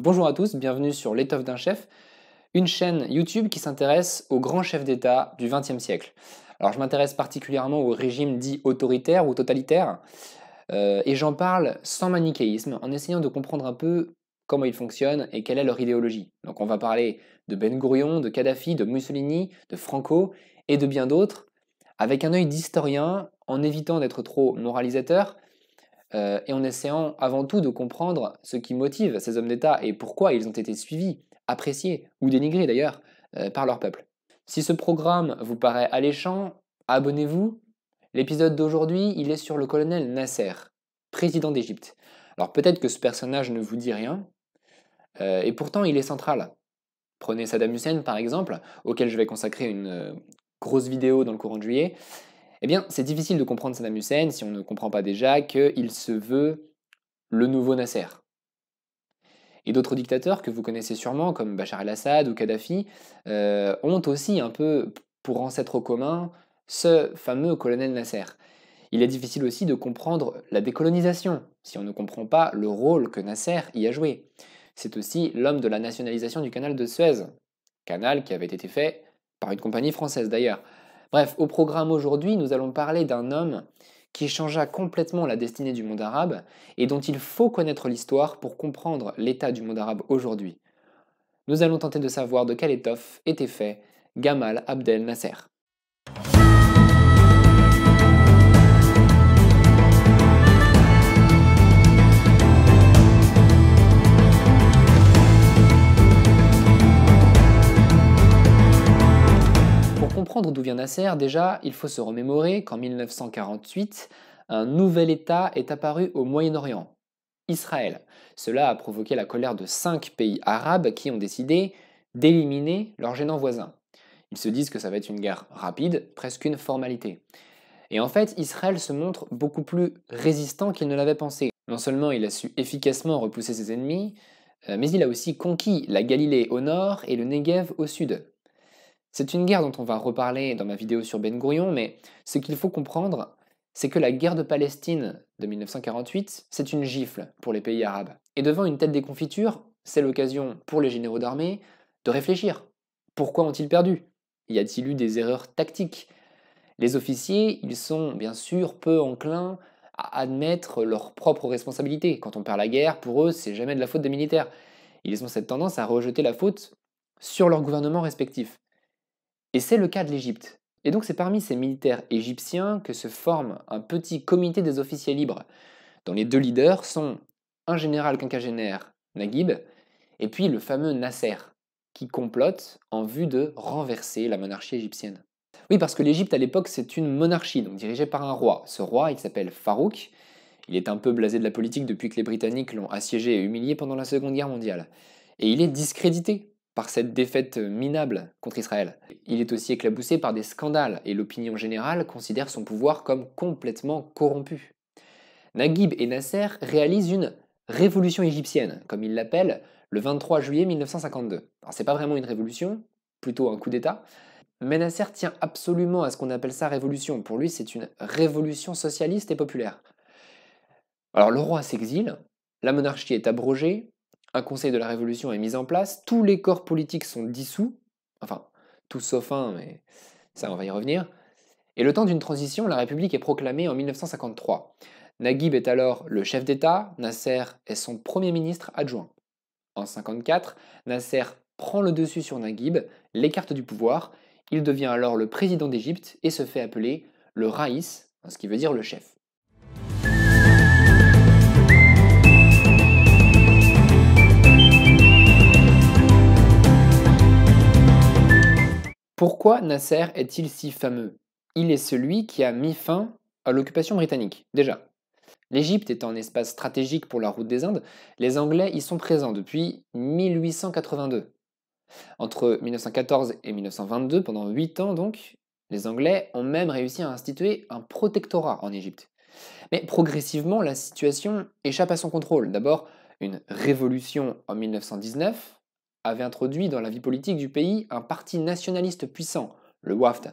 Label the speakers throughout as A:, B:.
A: Bonjour à tous, bienvenue sur l'étoffe d'un chef, une chaîne YouTube qui s'intéresse aux grands chefs d'État du XXe siècle. Alors je m'intéresse particulièrement aux régimes dits autoritaires ou totalitaires, euh, et j'en parle sans manichéisme, en essayant de comprendre un peu comment ils fonctionnent et quelle est leur idéologie. Donc on va parler de Ben Gurion, de Kadhafi, de Mussolini, de Franco et de bien d'autres, avec un œil d'historien, en évitant d'être trop moralisateur, euh, et en essayant avant tout de comprendre ce qui motive ces hommes d'État et pourquoi ils ont été suivis, appréciés ou dénigrés d'ailleurs euh, par leur peuple. Si ce programme vous paraît alléchant, abonnez-vous. L'épisode d'aujourd'hui, il est sur le colonel Nasser, président d'Égypte. Alors peut-être que ce personnage ne vous dit rien, euh, et pourtant il est central. Prenez Saddam Hussein par exemple, auquel je vais consacrer une grosse vidéo dans le courant de juillet. Eh bien, c'est difficile de comprendre Saddam Hussein si on ne comprend pas déjà qu'il se veut le nouveau Nasser. Et d'autres dictateurs que vous connaissez sûrement, comme Bachar el-Assad ou Kadhafi, euh, ont aussi un peu pour ancêtre commun ce fameux colonel Nasser. Il est difficile aussi de comprendre la décolonisation, si on ne comprend pas le rôle que Nasser y a joué. C'est aussi l'homme de la nationalisation du canal de Suez, canal qui avait été fait par une compagnie française d'ailleurs. Bref, au programme aujourd'hui, nous allons parler d'un homme qui changea complètement la destinée du monde arabe et dont il faut connaître l'histoire pour comprendre l'état du monde arabe aujourd'hui. Nous allons tenter de savoir de quelle étoffe était fait Gamal Abdel Nasser. comprendre d'où vient Nasser, déjà, il faut se remémorer qu'en 1948, un nouvel État est apparu au Moyen-Orient, Israël. Cela a provoqué la colère de cinq pays arabes qui ont décidé d'éliminer leurs gênants voisins. Ils se disent que ça va être une guerre rapide, presque une formalité. Et en fait, Israël se montre beaucoup plus résistant qu'il ne l'avait pensé. Non seulement il a su efficacement repousser ses ennemis, euh, mais il a aussi conquis la Galilée au nord et le Negev au sud. C'est une guerre dont on va reparler dans ma vidéo sur Ben Gurion, mais ce qu'il faut comprendre, c'est que la guerre de Palestine de 1948, c'est une gifle pour les pays arabes. Et devant une telle déconfiture, c'est l'occasion pour les généraux d'armée de réfléchir. Pourquoi ont-ils perdu Y a-t-il eu des erreurs tactiques Les officiers, ils sont bien sûr peu enclins à admettre leurs propres responsabilités. Quand on perd la guerre, pour eux, c'est jamais de la faute des militaires. Ils ont cette tendance à rejeter la faute sur leur gouvernement respectif. Et c'est le cas de l'Égypte. Et donc c'est parmi ces militaires égyptiens que se forme un petit comité des officiers libres, dont les deux leaders sont un général quinquagénaire, Naguib, et puis le fameux Nasser, qui complote en vue de renverser la monarchie égyptienne. Oui, parce que l'Égypte à l'époque c'est une monarchie, donc dirigée par un roi. Ce roi, il s'appelle Farouk, il est un peu blasé de la politique depuis que les Britanniques l'ont assiégé et humilié pendant la Seconde Guerre mondiale. Et il est discrédité par cette défaite minable contre Israël. Il est aussi éclaboussé par des scandales et l'opinion générale considère son pouvoir comme complètement corrompu. Naguib et Nasser réalisent une révolution égyptienne, comme ils l'appellent, le 23 juillet 1952. Alors c'est pas vraiment une révolution, plutôt un coup d'État, mais Nasser tient absolument à ce qu'on appelle ça révolution. Pour lui, c'est une révolution socialiste et populaire. Alors le roi s'exile, la monarchie est abrogée, un conseil de la Révolution est mis en place, tous les corps politiques sont dissous, enfin, tous sauf un, mais ça, on va y revenir. Et le temps d'une transition, la République est proclamée en 1953. Naguib est alors le chef d'État, Nasser est son premier ministre adjoint. En 1954, Nasser prend le dessus sur Naguib, l'écarte du pouvoir, il devient alors le président d'Égypte et se fait appeler le Raïs, ce qui veut dire le chef. Pourquoi Nasser est-il si fameux Il est celui qui a mis fin à l'occupation britannique, déjà. L'Égypte étant un espace stratégique pour la route des Indes, les Anglais y sont présents depuis 1882. Entre 1914 et 1922, pendant 8 ans donc, les Anglais ont même réussi à instituer un protectorat en Égypte. Mais progressivement, la situation échappe à son contrôle. D'abord, une révolution en 1919, avait introduit dans la vie politique du pays un parti nationaliste puissant, le WAFT.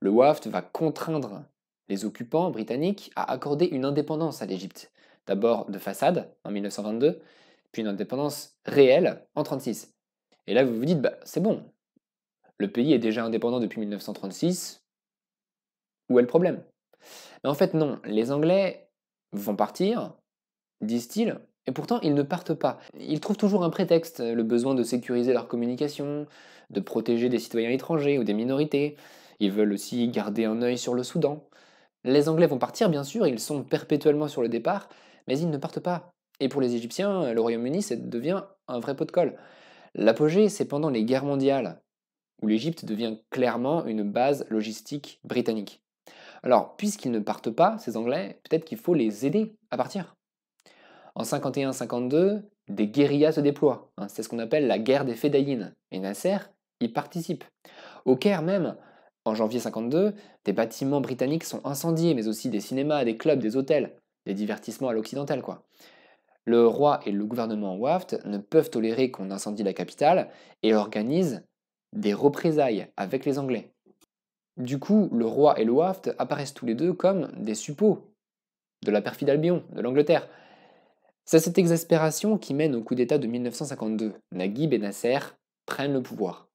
A: Le WAFT va contraindre les occupants britanniques à accorder une indépendance à l'Égypte, d'abord de façade en 1922, puis une indépendance réelle en 1936. Et là, vous vous dites, bah, c'est bon, le pays est déjà indépendant depuis 1936, où est le problème Mais en fait, non, les Anglais vont partir, disent-ils, et pourtant, ils ne partent pas. Ils trouvent toujours un prétexte, euh, le besoin de sécuriser leur communication, de protéger des citoyens étrangers ou des minorités. Ils veulent aussi garder un œil sur le Soudan. Les Anglais vont partir, bien sûr, ils sont perpétuellement sur le départ, mais ils ne partent pas. Et pour les Égyptiens, euh, le Royaume-Uni, ça devient un vrai pot de colle. L'apogée, c'est pendant les guerres mondiales, où l'Égypte devient clairement une base logistique britannique. Alors, puisqu'ils ne partent pas, ces Anglais, peut-être qu'il faut les aider à partir. En 51-52, des guérillas se déploient. Hein, c'est ce qu'on appelle la guerre des Fédayines. Et Nasser y participe. Au Caire même, en janvier 52, des bâtiments britanniques sont incendiés, mais aussi des cinémas, des clubs, des hôtels, des divertissements à l'occidental, quoi. Le roi et le gouvernement Waft ne peuvent tolérer qu'on incendie la capitale et organisent des représailles avec les Anglais. Du coup, le roi et le Waft apparaissent tous les deux comme des suppôts de la perfide Albion, de l'Angleterre, c'est cette exaspération qui mène au coup d'État de 1952. et Nasser prennent le pouvoir.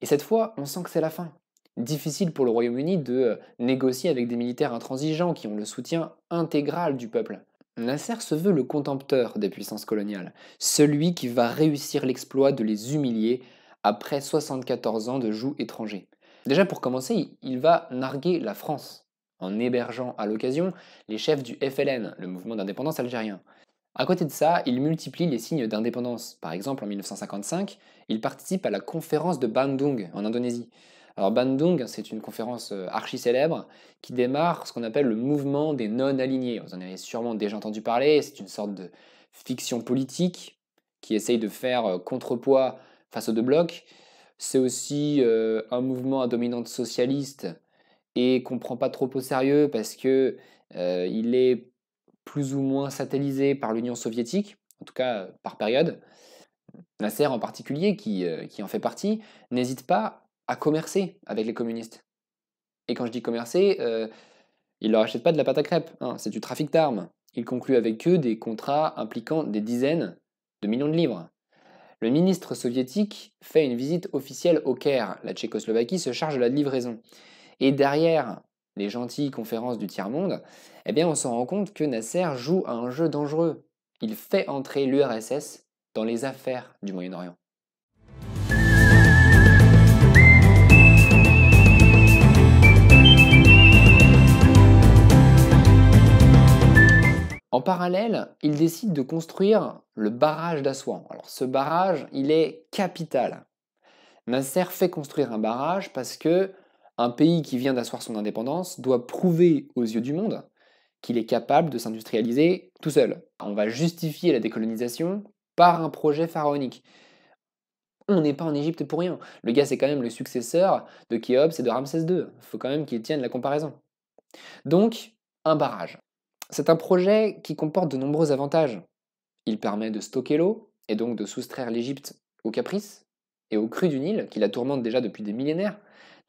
A: Et cette fois, on sent que c'est la fin. Difficile pour le Royaume-Uni de euh, négocier avec des militaires intransigeants qui ont le soutien intégral du peuple. Nasser se veut le contempteur des puissances coloniales, celui qui va réussir l'exploit de les humilier après 74 ans de joug étranger. Déjà pour commencer, il va narguer la France, en hébergeant à l'occasion les chefs du FLN, le mouvement d'indépendance algérien. À côté de ça, il multiplie les signes d'indépendance. Par exemple, en 1955, il participe à la conférence de Bandung en Indonésie. Alors Bandung, c'est une conférence euh, archi célèbre qui démarre ce qu'on appelle le mouvement des non-alignés. Vous en avez sûrement déjà entendu parler, c'est une sorte de fiction politique qui essaye de faire euh, contrepoids face aux deux blocs. C'est aussi euh, un mouvement à dominante socialiste et qu'on prend pas trop au sérieux parce que il est plus ou moins satellisé par l'Union soviétique, en tout cas euh, par période, Nasser en particulier, euh, qui, en fait partie, n'hésite pas à commercer avec les communistes. Et quand je dis commercer, euh, il leur achète pas de la pâte à crêpes, hein, c'est du trafic d'armes. Il conclut avec eux des contrats impliquant des dizaines de millions de livres. Le ministre soviétique fait une visite officielle au Caire. La Tchécoslovaquie se charge de la livraison. Et derrière les gentilles conférences du tiers-monde, eh bien on se rend compte que Nasser joue à un jeu dangereux. Il fait entrer l'URSS dans les affaires du Moyen-Orient. En parallèle, il décide de construire le barrage d'Assouan. Alors ce barrage, il est capital. Nasser fait construire un barrage parce que un pays qui vient d'asseoir son indépendance doit prouver aux yeux du monde qu'il est capable de s'industrialiser tout seul. On va justifier la décolonisation par un projet pharaonique. On n'est pas en Égypte pour rien. Le gars, c'est quand même le successeur de Khéops et de Ramsès II. Il faut quand même qu'il tienne la comparaison. Donc, un barrage. C'est un projet qui comporte de nombreux avantages. Il permet de stocker l'eau et donc de soustraire l'Égypte aux caprices et aux crues du Nil qui la tourmentent déjà depuis des millénaires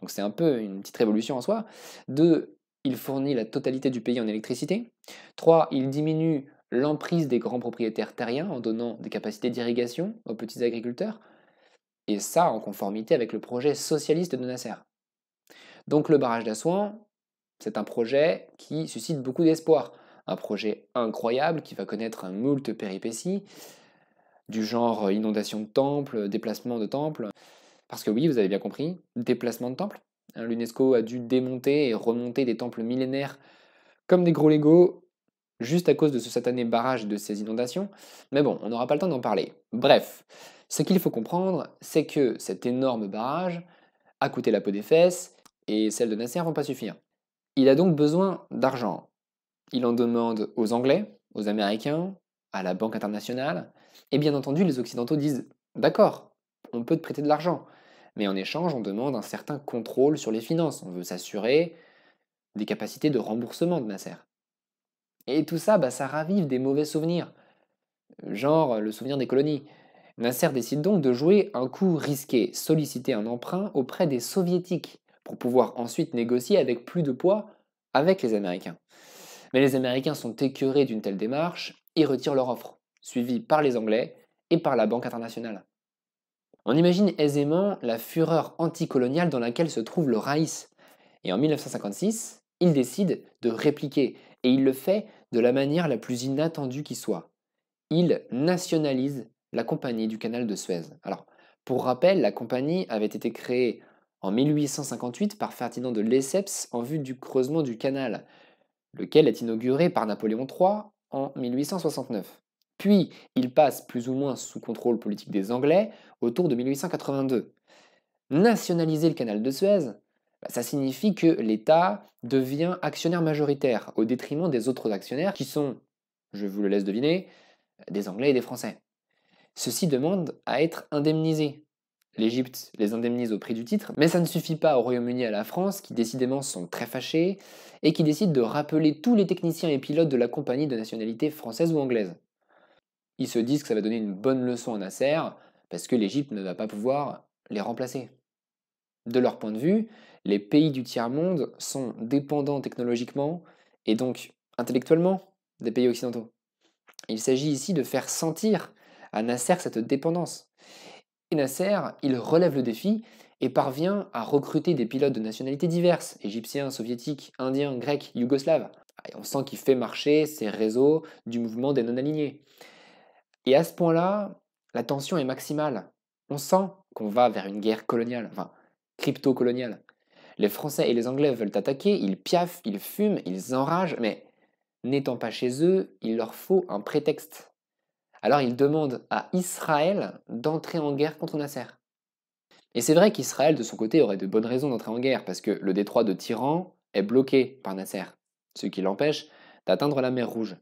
A: donc c'est un peu une petite révolution en soi. Deux, il fournit la totalité du pays en électricité. Trois, il diminue l'emprise des grands propriétaires terriens en donnant des capacités d'irrigation aux petits agriculteurs, et ça en conformité avec le projet socialiste de Nasser. Donc le barrage d'Assouan, c'est un projet qui suscite beaucoup d'espoir, un projet incroyable qui va connaître un moult péripéties, du genre inondation de temples, déplacement de temples, parce que oui, vous avez bien compris, déplacement de temples. Hein, L'UNESCO a dû démonter et remonter des temples millénaires comme des gros Legos, juste à cause de ce satané barrage et de ces inondations. Mais bon, on n'aura pas le temps d'en parler. Bref, ce qu'il faut comprendre, c'est que cet énorme barrage a coûté la peau des fesses, et celles de Nasser vont pas suffire. Il a donc besoin d'argent. Il en demande aux Anglais, aux Américains, à la Banque internationale, et bien entendu, les Occidentaux disent D'accord, on peut te prêter de l'argent, mais en échange, on demande un certain contrôle sur les finances. On veut s'assurer des capacités de remboursement de Nasser. Et tout ça, bah, ça ravive des mauvais souvenirs, genre le souvenir des colonies. Nasser décide donc de jouer un coup risqué, solliciter un emprunt auprès des soviétiques, pour pouvoir ensuite négocier avec plus de poids avec les Américains. Mais les Américains sont écœurés d'une telle démarche et retirent leur offre, suivie par les Anglais et par la Banque internationale. On imagine aisément la fureur anticoloniale dans laquelle se trouve le Raïs. Et en 1956, il décide de répliquer, et il le fait de la manière la plus inattendue qui soit. Il nationalise la compagnie du canal de Suez. Alors, pour rappel, la compagnie avait été créée en 1858 par Ferdinand de Lesseps en vue du creusement du canal, lequel est inauguré par Napoléon III en 1869. Puis il passe plus ou moins sous contrôle politique des Anglais autour de 1882. Nationaliser le canal de Suez, bah, ça signifie que l'État devient actionnaire majoritaire au détriment des autres actionnaires qui sont, je vous le laisse deviner, des Anglais et des Français. Ceux-ci demandent à être indemnisés. L'Égypte les indemnise au prix du titre, mais ça ne suffit pas au Royaume-Uni et à la France, qui décidément sont très fâchés, et qui décident de rappeler tous les techniciens et pilotes de la compagnie de nationalité française ou anglaise ils se disent que ça va donner une bonne leçon à Nasser, parce que l'Égypte ne va pas pouvoir les remplacer. De leur point de vue, les pays du tiers-monde sont dépendants technologiquement et donc intellectuellement des pays occidentaux. Il s'agit ici de faire sentir à Nasser cette dépendance. Et Nasser, il relève le défi et parvient à recruter des pilotes de nationalités diverses, égyptiens, soviétiques, indiens, grecs, yougoslaves. on sent qu'il fait marcher ces réseaux du mouvement des non-alignés. Et à ce point-là, la tension est maximale. On sent qu'on va vers une guerre coloniale, enfin crypto-coloniale. Les Français et les Anglais veulent attaquer, ils piaffent, ils fument, ils enragent, mais n'étant pas chez eux, il leur faut un prétexte. Alors ils demandent à Israël d'entrer en guerre contre Nasser. Et c'est vrai qu'Israël, de son côté, aurait de bonnes raisons d'entrer en guerre, parce que le détroit de Tyran est bloqué par Nasser, ce qui l'empêche d'atteindre la mer Rouge.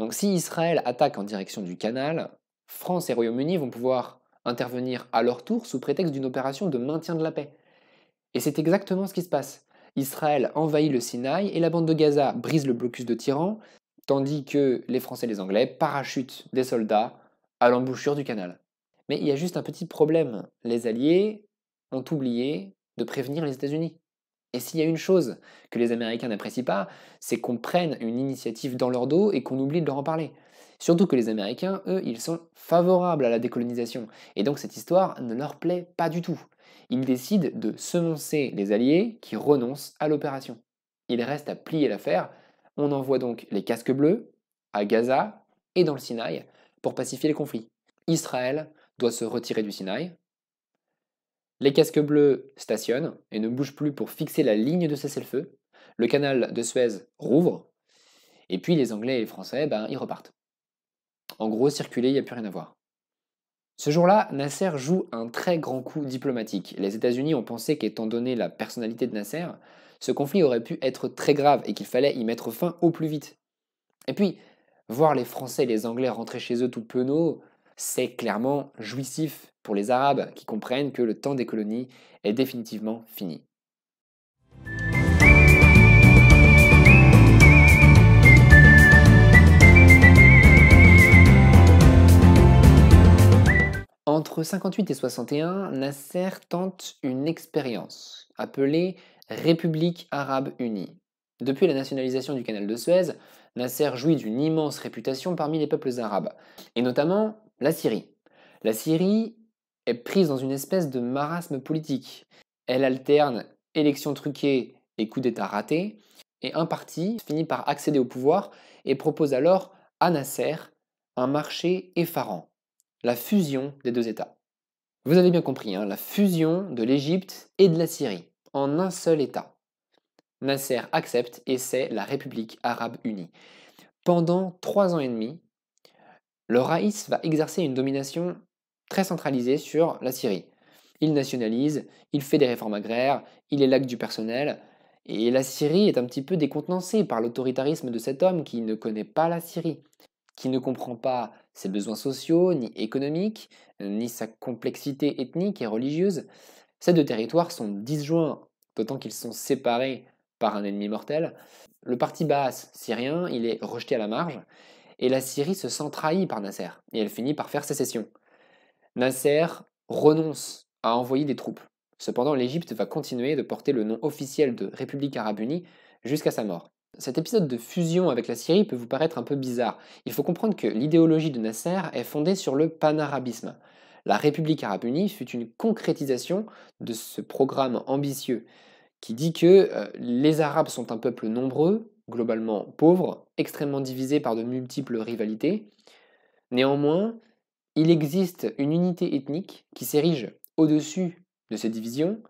A: Donc si Israël attaque en direction du canal, France et Royaume-Uni vont pouvoir intervenir à leur tour sous prétexte d'une opération de maintien de la paix. Et c'est exactement ce qui se passe. Israël envahit le Sinaï et la bande de Gaza brise le blocus de Tyran, tandis que les Français et les Anglais parachutent des soldats à l'embouchure du canal. Mais il y a juste un petit problème. Les Alliés ont oublié de prévenir les États-Unis. Et s'il y a une chose que les Américains n'apprécient pas, c'est qu'on prenne une initiative dans leur dos et qu'on oublie de leur en parler. Surtout que les Américains, eux, ils sont favorables à la décolonisation. Et donc cette histoire ne leur plaît pas du tout. Ils décident de semoncer les Alliés qui renoncent à l'opération. Il reste à plier l'affaire. On envoie donc les casques bleus à Gaza et dans le Sinaï pour pacifier les conflits. Israël doit se retirer du Sinaï, les casques bleus stationnent et ne bougent plus pour fixer la ligne de cessez-le-feu. Le canal de Suez rouvre. Et puis les Anglais et les Français, ben, ils repartent. En gros, circuler, il n'y a plus rien à voir. Ce jour-là, Nasser joue un très grand coup diplomatique. Les États-Unis ont pensé qu'étant donné la personnalité de Nasser, ce conflit aurait pu être très grave et qu'il fallait y mettre fin au plus vite. Et puis, voir les Français et les Anglais rentrer chez eux tout penaud, c'est clairement jouissif pour les Arabes qui comprennent que le temps des colonies est définitivement fini. Entre 58 et 61, Nasser tente une expérience appelée République arabe unie. Depuis la nationalisation du canal de Suez, Nasser jouit d'une immense réputation parmi les peuples arabes, et notamment la Syrie. La Syrie est prise dans une espèce de marasme politique. Elle alterne élections truquées et coups d'État ratés, et un parti finit par accéder au pouvoir et propose alors à Nasser un marché effarant, la fusion des deux États. Vous avez bien compris, hein, la fusion de l'Égypte et de la Syrie en un seul État. Nasser accepte et c'est la République arabe unie. Pendant trois ans et demi, le Raïs va exercer une domination très centralisé sur la Syrie. Il nationalise, il fait des réformes agraires, il est élague du personnel, et la Syrie est un petit peu décontenancée par l'autoritarisme de cet homme qui ne connaît pas la Syrie, qui ne comprend pas ses besoins sociaux, ni économiques, ni sa complexité ethnique et religieuse. Ces deux territoires sont disjoints, d'autant qu'ils sont séparés par un ennemi mortel. Le parti baas syrien, il est rejeté à la marge, et la Syrie se sent trahie par Nasser, et elle finit par faire sécession. Nasser renonce à envoyer des troupes. Cependant, l'Égypte va continuer de porter le nom officiel de République arabe unie jusqu'à sa mort. Cet épisode de fusion avec la Syrie peut vous paraître un peu bizarre. Il faut comprendre que l'idéologie de Nasser est fondée sur le panarabisme. La République arabe unie fut une concrétisation de ce programme ambitieux qui dit que euh, les Arabes sont un peuple nombreux, globalement pauvre, extrêmement divisé par de multiples rivalités. Néanmoins, il existe une unité ethnique qui s'érige au-dessus de ces divisions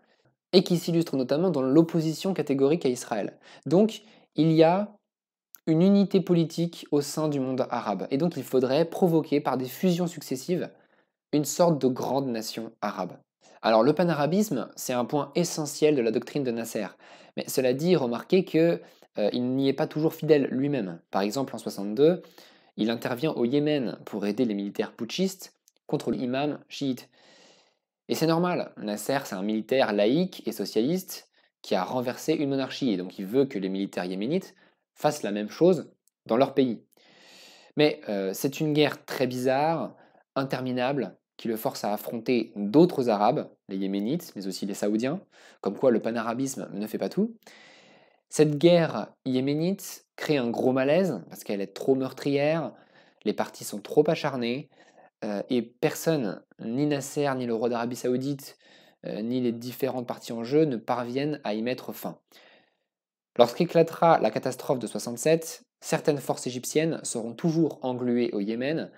A: et qui s'illustre notamment dans l'opposition catégorique à Israël. Donc, il y a une unité politique au sein du monde arabe. Et donc, il faudrait provoquer par des fusions successives une sorte de grande nation arabe. Alors, le panarabisme, c'est un point essentiel de la doctrine de Nasser. Mais cela dit, remarquez qu'il euh, n'y est pas toujours fidèle lui-même. Par exemple, en 62, il intervient au Yémen pour aider les militaires putschistes contre l'imam chiite. Et c'est normal, Nasser c'est un militaire laïque et socialiste qui a renversé une monarchie, et donc il veut que les militaires yéménites fassent la même chose dans leur pays. Mais euh, c'est une guerre très bizarre, interminable, qui le force à affronter d'autres Arabes, les Yéménites, mais aussi les Saoudiens, comme quoi le panarabisme ne fait pas tout. Cette guerre yéménite crée un gros malaise parce qu'elle est trop meurtrière, les partis sont trop acharnés, euh, et personne, ni Nasser, ni le roi d'Arabie saoudite, euh, ni les différentes parties en jeu ne parviennent à y mettre fin. Lorsqu'éclatera la catastrophe de 67, certaines forces égyptiennes seront toujours engluées au Yémen,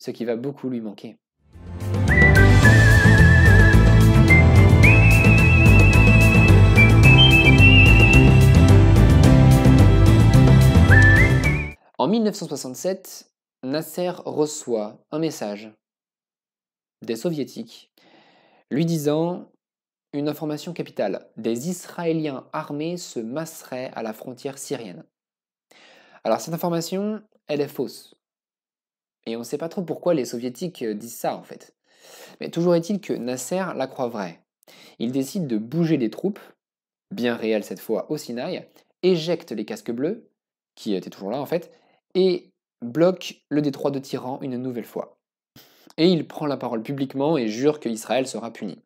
A: ce qui va beaucoup lui manquer. En 1967, Nasser reçoit un message des soviétiques lui disant une information capitale. Des Israéliens armés se masseraient à la frontière syrienne. Alors cette information, elle est fausse. Et on ne sait pas trop pourquoi les soviétiques euh, disent ça en fait. Mais toujours est-il que Nasser la croit vraie. Il décide de bouger des troupes, bien réelles cette fois au Sinaï, éjecte les casques bleus, qui étaient toujours là en fait, et bloque le détroit de Tyran une nouvelle fois. Et il prend la parole publiquement et jure que Israël sera puni.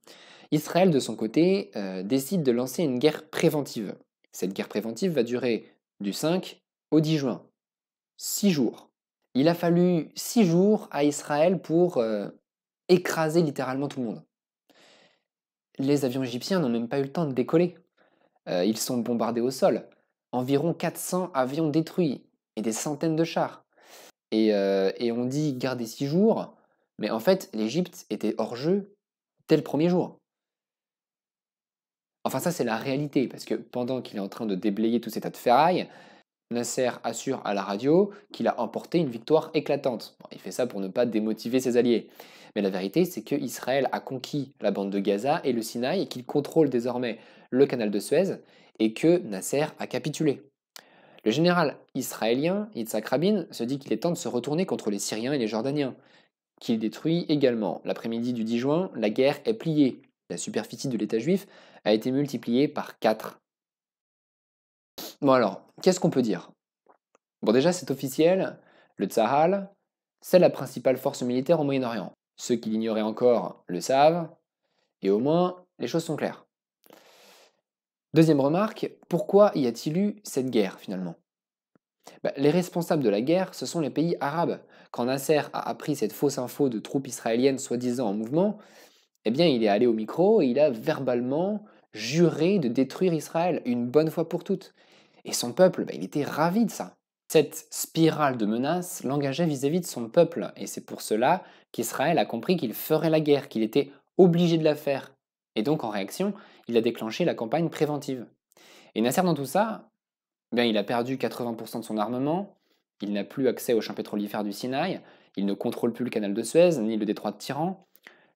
A: Israël, de son côté, euh, décide de lancer une guerre préventive. Cette guerre préventive va durer du 5 au 10 juin. Six jours. Il a fallu six jours à Israël pour euh, écraser littéralement tout le monde. Les avions égyptiens n'ont même pas eu le temps de décoller. Euh, ils sont bombardés au sol. Environ 400 avions détruits, et des centaines de chars. Et, euh, on dit garder six jours, mais en fait, l'Égypte était hors jeu dès le premier jour. Enfin, ça, c'est la réalité, parce que pendant qu'il est en train de déblayer tout ces tas de ferrailles, Nasser assure à la radio qu'il a emporté une victoire éclatante. il fait ça pour ne pas démotiver ses alliés. Mais la vérité, c'est que Israël a conquis la bande de Gaza et le Sinaï et qu'il contrôle désormais le canal de Suez et que Nasser a capitulé. Le général israélien Yitzhak Rabin se dit qu'il est temps de se retourner contre les Syriens et les Jordaniens, qu'il détruit également. L'après-midi du 10 juin, la guerre est pliée. La superficie de l'État juif a été multipliée par 4. Bon alors, qu'est-ce qu'on peut dire Bon déjà, c'est officiel, le Tsahal, c'est la principale force militaire au Moyen-Orient. Ceux qui l'ignoraient encore le savent, et au moins, les choses sont claires. Deuxième remarque, pourquoi y a-t-il eu cette guerre finalement bah, Les responsables de la guerre, ce sont les pays arabes. Quand Nasser a appris cette fausse info de troupes israéliennes soi-disant en mouvement, eh bien il est allé au micro et il a verbalement juré de détruire Israël une bonne fois pour toutes. Et son peuple, bah, il était ravi de ça. Cette spirale de menaces l'engageait vis-à-vis de son peuple, et c'est pour cela qu'Israël a compris qu'il ferait la guerre, qu'il était obligé de la faire, et donc, en réaction, il a déclenché la campagne préventive. Et Nasser, dans tout ça, ben, il a perdu 80% de son armement, il n'a plus accès aux champs pétrolifères du Sinaï, il ne contrôle plus le canal de Suez, ni le détroit de Tyran.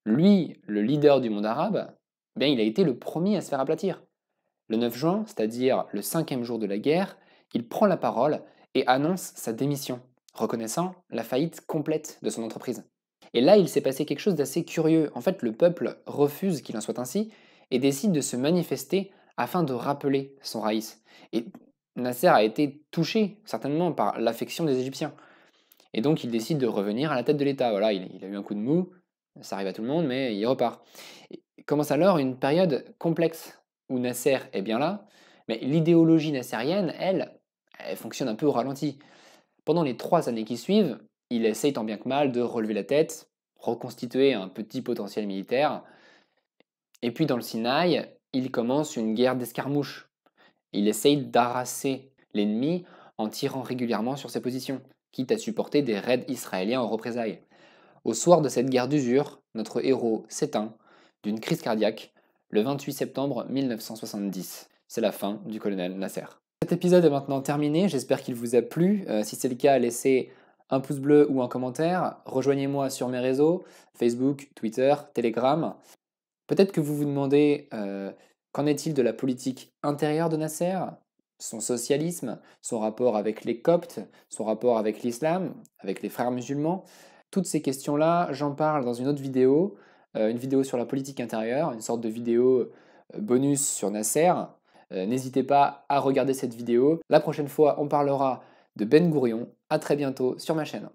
A: Lui, le leader du monde arabe, bien, il a été le premier à se faire aplatir. Le 9 juin, c'est-à-dire le cinquième jour de la guerre, il prend la parole et annonce sa démission, reconnaissant la faillite complète de son entreprise. Et là, il s'est passé quelque chose d'assez curieux. En fait, le peuple refuse qu'il en soit ainsi et décide de se manifester afin de rappeler son raïs. Et Nasser a été touché, certainement, par l'affection des Égyptiens. Et donc, il décide de revenir à la tête de l'État. Voilà, il, a eu un coup de mou, ça arrive à tout le monde, mais il repart. commence alors une période complexe où Nasser est bien là, mais l'idéologie nasserienne, elle, elle fonctionne un peu au ralenti. Pendant les trois années qui suivent, il essaye tant bien que mal de relever la tête, reconstituer un petit potentiel militaire. Et puis dans le Sinaï, il commence une guerre d'escarmouche. Il essaye d'arrasser l'ennemi en tirant régulièrement sur ses positions, quitte à supporter des raids israéliens en représailles. Au soir de cette guerre d'usure, notre héros s'éteint d'une crise cardiaque le 28 septembre 1970. C'est la fin du colonel Nasser. Cet épisode est maintenant terminé, j'espère qu'il vous a plu. Euh, si c'est le cas, laissez un pouce bleu ou un commentaire. Rejoignez-moi sur mes réseaux, Facebook, Twitter, Telegram. Peut-être que vous vous demandez euh, qu'en est-il de la politique intérieure de Nasser Son socialisme Son rapport avec les Coptes Son rapport avec l'islam Avec les frères musulmans Toutes ces questions-là, j'en parle dans une autre vidéo, euh, une vidéo sur la politique intérieure, une sorte de vidéo euh, bonus sur Nasser. N'hésitez pas à regarder cette vidéo. La prochaine fois, on parlera de Ben Gourion à très bientôt sur ma chaîne.